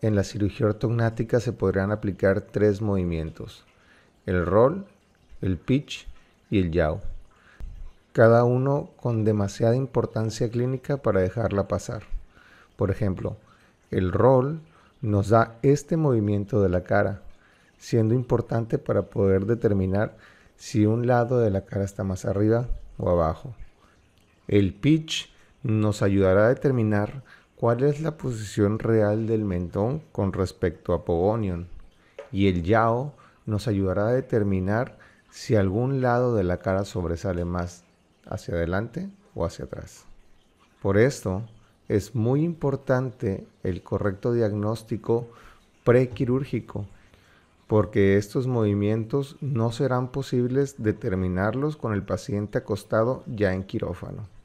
En la cirugía ortognática se podrán aplicar tres movimientos, el roll, el pitch y el yaw, cada uno con demasiada importancia clínica para dejarla pasar. Por ejemplo, el roll nos da este movimiento de la cara, siendo importante para poder determinar si un lado de la cara está más arriba o abajo. El pitch nos ayudará a determinar ¿Cuál es la posición real del mentón con respecto a Pogonion? Y el Yao nos ayudará a determinar si algún lado de la cara sobresale más hacia adelante o hacia atrás. Por esto, es muy importante el correcto diagnóstico prequirúrgico, porque estos movimientos no serán posibles determinarlos con el paciente acostado ya en quirófano.